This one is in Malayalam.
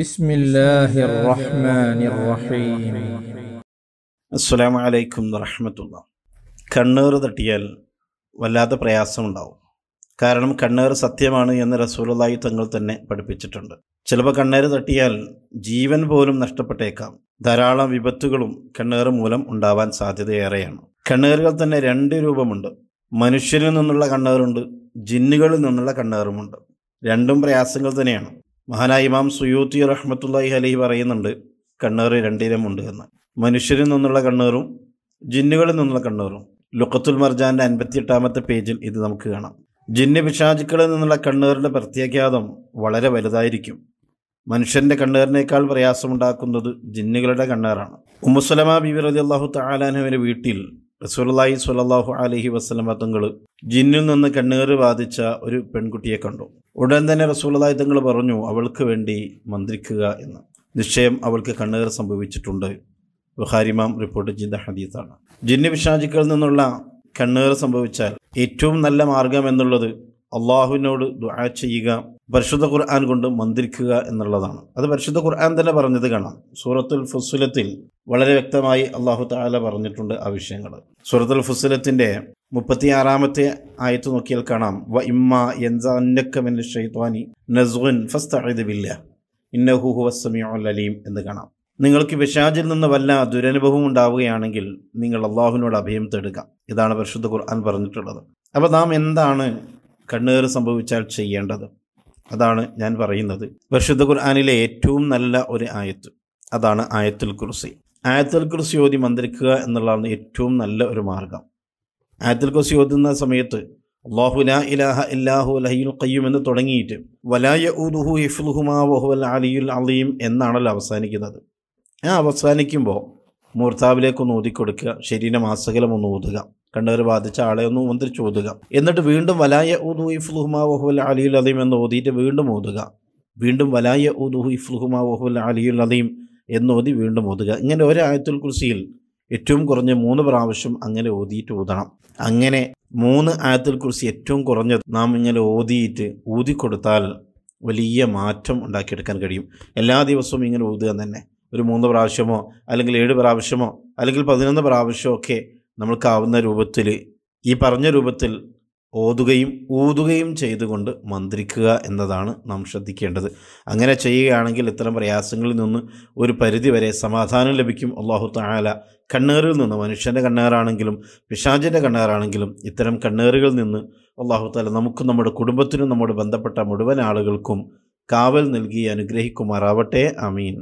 بسم الله الرحمن الرحيم السلام عليكم ورحمة الله കണ്ണേർ തട്ടിയാൽ വല്ലാത്ത പ്രയാസമുണ്ടാവും കാരണം കണ്ണേർ സത്യമാണ് എന്ന് റസൂലായി തങ്ങൾ തന്നെ പഠിപ്പിച്ചിട്ടുണ്ട് ചിലപ്പോൾ കണ്ണേർ തട്ടിയാൽ ജീവൻ പോലും നഷ്ടപ്പെട്ടേക്കാം ധാരാളം വിപത്തുകളും കണ്ണേർ മൂലം ഉണ്ടാവാൻ സാധ്യതയേറെയാണ് കണ്ണേറുകൾ തന്നെ രണ്ട് രൂപമുണ്ട് മനുഷ്യരിൽ നിന്നുള്ള കണ്ണേറുണ്ട് ജിന്നുകളിൽ നിന്നുള്ള കണ്ണേറുമുണ്ട് രണ്ടും പ്രയാസങ്ങൾ തന്നെയാണ് മഹാനായ ഇമാം സുയൂത്തി റഹ്മത്തുല്ലാഹി അലഹി പറയുന്നുണ്ട് കണ്ണേറ് രണ്ടിനമുണ്ട് എന്ന് മനുഷ്യരിൽ നിന്നുള്ള കണ്ണേറും ജിന്നുകളിൽ നിന്നുള്ള കണ്ണേറും ലുക്കത്തുൽ മർജാൻ്റെ അൻപത്തിയെട്ടാമത്തെ പേജിൽ ഇത് നമുക്ക് കാണാം ജിന്നു പിശാചുക്കളിൽ നിന്നുള്ള കണ്ണേറിൻ്റെ പ്രത്യാഘാതം വളരെ വലുതായിരിക്കും മനുഷ്യൻ്റെ കണ്ണേറിനേക്കാൾ പ്രയാസമുണ്ടാക്കുന്നത് ജിന്നുകളുടെ കണ്ണേറാണ് ഉമ്മുസലമ ബിബി റതി അള്ളാഹു താലാനുവിൻ്റെ വീട്ടിൽ റസൂലി സുലല്ലാഹു അലഹി വസ്ലമ തങ്ങൾ ജിന്നിൽ നിന്ന് കണ്ണേറ് ബാധിച്ച ഒരു പെൺകുട്ടിയെ കണ്ടു ഉടൻ തന്നെ റസൂലി തങ്ങൾ പറഞ്ഞു അവൾക്ക് വേണ്ടി മന്ത്രിക്കുക എന്ന് നിശ്ചയം അവൾക്ക് കണ്ണേറ് സംഭവിച്ചിട്ടുണ്ട് ബുഹാരിമാം റിപ്പോർട്ട് ചെയ്ത ഹദീസാണ് ജിന്നു വിഷാജിക്കൽ നിന്നുള്ള കണ്ണേറ് സംഭവിച്ചാൽ ഏറ്റവും നല്ല മാർഗം എന്നുള്ളത് അള്ളാഹുവിനോട് ദുആ ചെയ്യുക പരിശുദ്ധ ഖുർആൻ കൊണ്ട് മന്ത്രിക്കുക എന്നുള്ളതാണ് അത് പരിശുദ്ധ ഖുർആൻ തന്നെ പറഞ്ഞത് കാണാം സൂറത്തുൽ ഫുസുലത്തിൽ വളരെ വ്യക്തമായി അള്ളാഹു താല പറഞ്ഞിട്ടുണ്ട് ആ വിഷയങ്ങൾ സൂറത്തുൽ ഫുസുലത്തിൻ്റെ മുപ്പത്തിയാറാമത്തെ ആയത്ത് നോക്കിയാൽ കാണാം വ ഇമ്മ യൻസാന്നക്കമിൻ നസുൻ ഫസ്തഅദില്ല ഇന്നഹു അലീം എന്ന് കാണാം നിങ്ങൾക്ക് പിശാചിൽ നിന്ന് വല്ല ദുരനുഭവം ഉണ്ടാവുകയാണെങ്കിൽ നിങ്ങൾ അള്ളാഹുവിനോട് അഭയം തേടുക ഇതാണ് പരിശുദ്ധ ഖുർആൻ പറഞ്ഞിട്ടുള്ളത് അപ്പോൾ നാം എന്താണ് കണ്ണേറ് സംഭവിച്ചാൽ ചെയ്യേണ്ടത് അതാണ് ഞാൻ പറയുന്നത് പരിശുദ്ധ ഖുർആാനിലെ ഏറ്റവും നല്ല ഒരു ആയത്ത് അതാണ് ആയത്തുൽ കുർസി ആയത്തുൽ കുർസി ഓതി മന്ത്രിക്കുക എന്നുള്ളതാണ് ഏറ്റവും നല്ല ഒരു മാർഗം ആയത്തുൽ കുർസി ഓതുന്ന സമയത്ത് അള്ളാഹു ലാ ഇലാഹ ഇല്ലാഹു ലഹീൽ കയ്യും എന്ന് തുടങ്ങിയിട്ട് വലായ ഉദുഹു ഹിഫ്ലുഹുമാ വഹുൽ അലിയുൽ അലീം എന്നാണല്ലോ അവസാനിക്കുന്നത് ആ അവസാനിക്കുമ്പോൾ മൂർത്താവിലേക്കൊന്ന് ഊതിക്കൊടുക്കുക ശരീരം ആസകലം ഒന്ന് ഊതുക കണ്ണേർ ബാധിച്ച ആളെ ഒന്ന് മന്ത്രിച്ച് ഓതുക എന്നിട്ട് വീണ്ടും വലായ ഉദു ഇഫ്ലുഹുമാ വഹുൽ അലിയുൽ അലീം എന്ന് ഓതിയിട്ട് വീണ്ടും ഓതുക വീണ്ടും വലായ ഉദുഹു ഇഫ്ലുഹുമാ വഹുൽ അലിയുൽ അദീം എന്നോതി വീണ്ടും ഓതുക ഇങ്ങനെ ഒരു ആയത്തുൽ കുർസിയിൽ ഏറ്റവും കുറഞ്ഞ മൂന്ന് പ്രാവശ്യം അങ്ങനെ ഓതിയിട്ട് ഊതണം അങ്ങനെ മൂന്ന് ആയത്തിൽ കുറിച്ച് ഏറ്റവും കുറഞ്ഞത് നാം ഇങ്ങനെ ഓതിയിട്ട് ഊതിക്കൊടുത്താൽ വലിയ മാറ്റം ഉണ്ടാക്കിയെടുക്കാൻ കഴിയും എല്ലാ ദിവസവും ഇങ്ങനെ ഊതുക തന്നെ ഒരു മൂന്ന് പ്രാവശ്യമോ അല്ലെങ്കിൽ ഏഴ് പ്രാവശ്യമോ അല്ലെങ്കിൽ പതിനൊന്ന് പ്രാവശ്യമോ ഒക്കെ നമ്മൾക്കാവുന്ന രൂപത്തിൽ ഈ പറഞ്ഞ രൂപത്തിൽ ഓതുകയും ഊതുകയും ചെയ്തുകൊണ്ട് മന്ത്രിക്കുക എന്നതാണ് നാം ശ്രദ്ധിക്കേണ്ടത് അങ്ങനെ ചെയ്യുകയാണെങ്കിൽ ഇത്തരം പ്രയാസങ്ങളിൽ നിന്ന് ഒരു പരിധിവരെ സമാധാനം ലഭിക്കും അള്ളാഹു താല കണ്ണേറിൽ നിന്ന് മനുഷ്യൻ്റെ കണ്ണേറാണെങ്കിലും പിശാചിൻ്റെ കണ്ണേറാണെങ്കിലും ഇത്തരം കണ്ണേറുകളിൽ നിന്ന് അള്ളാഹു താല നമുക്കും നമ്മുടെ കുടുംബത്തിനും നമ്മുടെ ബന്ധപ്പെട്ട മുഴുവൻ ആളുകൾക്കും കാവൽ നൽകി അനുഗ്രഹിക്കുമാറാവട്ടെ അമീൻ